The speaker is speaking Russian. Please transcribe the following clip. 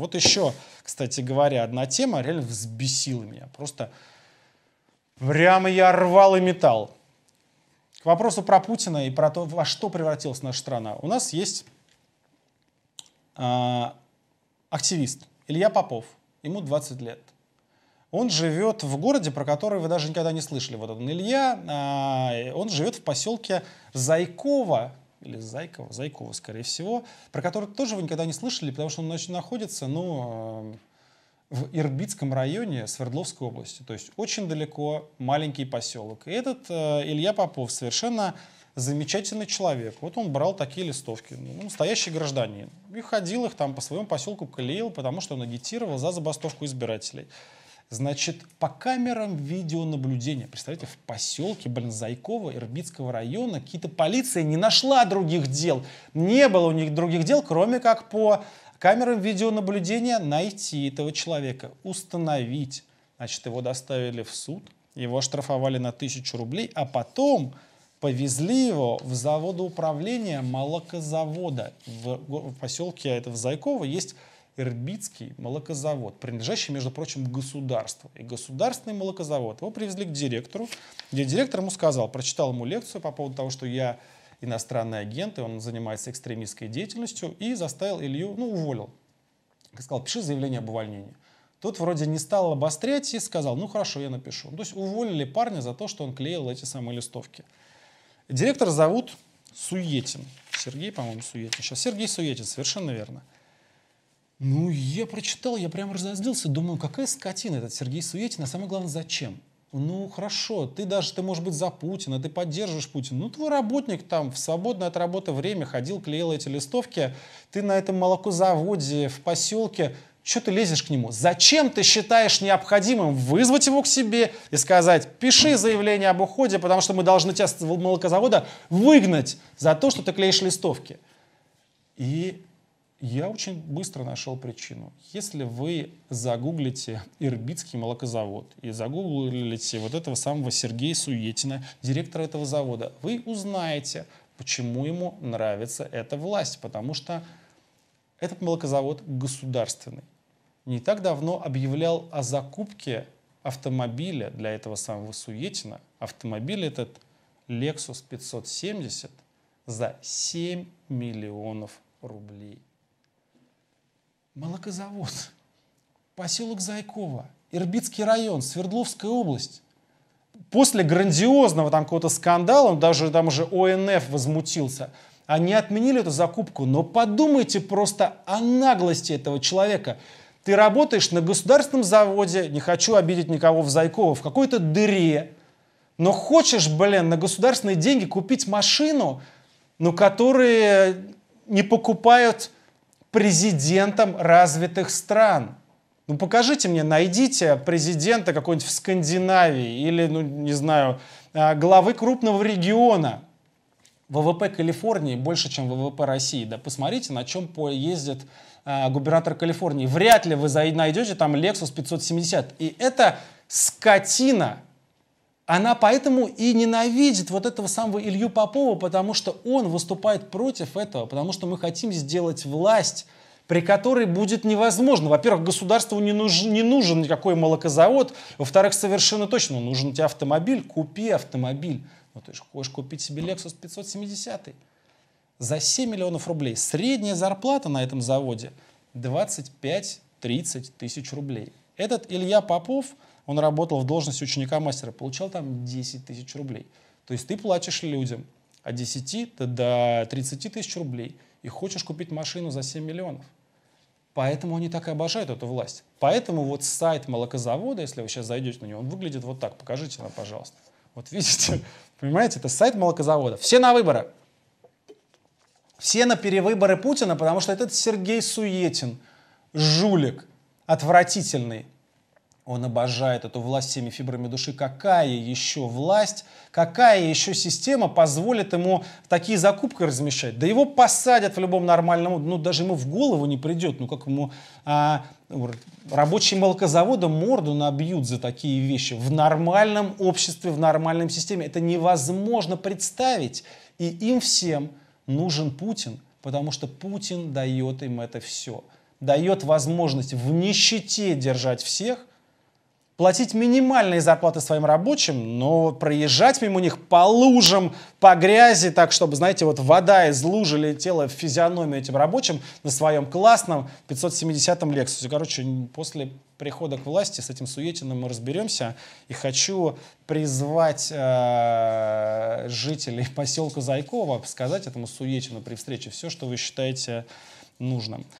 Вот еще, кстати говоря, одна тема реально взбесила меня. Просто прямо я рвал и металл. К вопросу про Путина и про то, во что превратилась наша страна. У нас есть э, активист Илья Попов, ему 20 лет. Он живет в городе, про который вы даже никогда не слышали. Вот он Илья, э, он живет в поселке Зайкова, или Зайкова, Зайкова, скорее всего, про которого тоже вы никогда не слышали, потому что он находится, ну, э, в Ирбитском районе Свердловской области. То есть очень далеко, маленький поселок. И этот э, Илья Попов совершенно замечательный человек. Вот он брал такие листовки, ну, настоящий гражданин. И ходил их там по своему поселку, клеил, потому что он агитировал за забастовку избирателей значит, по камерам видеонаблюдения. Представляете, в поселке Бронзайкова Ирбитского района какие-то полиция не нашла других дел. Не было у них других дел, кроме как по камерам видеонаблюдения найти этого человека, установить. Значит, его доставили в суд, его штрафовали на тысячу рублей, а потом повезли его в заводоуправление молокозавода. В, в поселке это в Зайково есть Ирбитский молокозавод, принадлежащий, между прочим, государству. И государственный молокозавод. Его привезли к директору, где директор ему сказал, прочитал ему лекцию по поводу того, что я иностранный агент, и он занимается экстремистской деятельностью, и заставил Илью, ну, уволил. Сказал, пиши заявление об увольнении. Тот вроде не стал обострять и сказал, ну хорошо, я напишу. Ну, то есть уволили парня за то, что он клеил эти самые листовки. Директор зовут Суетин. Сергей, по-моему, Суетин. Сейчас Сергей Суетин, совершенно верно. Ну, я прочитал, я прям разозлился, думаю, какая скотина этот Сергей Суетин, а самое главное, зачем? Ну, хорошо, ты даже, ты, может быть, за Путина, ты поддерживаешь Путина. Ну, твой работник там в свободное от работы время ходил, клеил эти листовки, ты на этом молокозаводе в поселке, что ты лезешь к нему? Зачем ты считаешь необходимым вызвать его к себе и сказать, пиши заявление об уходе, потому что мы должны тебя с молокозавода выгнать за то, что ты клеишь листовки? И я очень быстро нашел причину. Если вы загуглите Ирбитский молокозавод и загуглите вот этого самого Сергея Суетина, директора этого завода, вы узнаете, почему ему нравится эта власть. Потому что этот молокозавод государственный. Не так давно объявлял о закупке автомобиля для этого самого Суетина. Автомобиль этот Lexus 570 за 7 миллионов рублей молокозавод, поселок Зайкова, Ирбитский район, Свердловская область. После грандиозного там какого-то скандала, даже там уже ОНФ возмутился, они отменили эту закупку. Но подумайте просто о наглости этого человека. Ты работаешь на государственном заводе, не хочу обидеть никого в Зайково, в какой-то дыре, но хочешь, блин, на государственные деньги купить машину, но ну, которые не покупают президентом развитых стран. Ну покажите мне, найдите президента какой-нибудь в Скандинавии или, ну не знаю, а, главы крупного региона. ВВП Калифорнии больше, чем ВВП России. Да посмотрите, на чем поездит а, губернатор Калифорнии. Вряд ли вы найдете там Lexus 570. И это скотина она поэтому и ненавидит вот этого самого Илью Попова, потому что он выступает против этого, потому что мы хотим сделать власть при которой будет невозможно. Во-первых, государству не, нуж, не нужен никакой молокозавод. Во-вторых, совершенно точно нужен тебе автомобиль. Купи автомобиль. Ну, ты же хочешь купить себе Lexus 570 за 7 миллионов рублей. Средняя зарплата на этом заводе 25-30 тысяч рублей. Этот Илья Попов он работал в должности ученика-мастера, получал там 10 тысяч рублей. То есть ты платишь людям от 10 до 30 тысяч рублей и хочешь купить машину за 7 миллионов. Поэтому они так и обожают эту власть. Поэтому вот сайт молокозавода, если вы сейчас зайдете на него, он выглядит вот так. Покажите нам, пожалуйста. Вот видите, понимаете, это сайт молокозавода. Все на выборы. Все на перевыборы Путина, потому что этот Сергей Суетин, жулик, отвратительный, он обожает эту власть всеми фибрами души. Какая еще власть, какая еще система позволит ему такие закупки размещать? Да его посадят в любом нормальном, ну даже ему в голову не придет, ну как ему а, рабочие молокозавода морду набьют за такие вещи. В нормальном обществе, в нормальном системе это невозможно представить. И им всем нужен Путин, потому что Путин дает им это все. Дает возможность в нищете держать всех, платить минимальные зарплаты своим рабочим, но проезжать мимо них по лужам, по грязи, так, чтобы, знаете, вот вода из лужи летела в физиономию этим рабочим на своем классном 570-м Lexus. Короче, после прихода к власти с этим суетиным мы разберемся. И хочу призвать э, жителей поселка Зайкова сказать этому суетину при встрече все, что вы считаете нужным.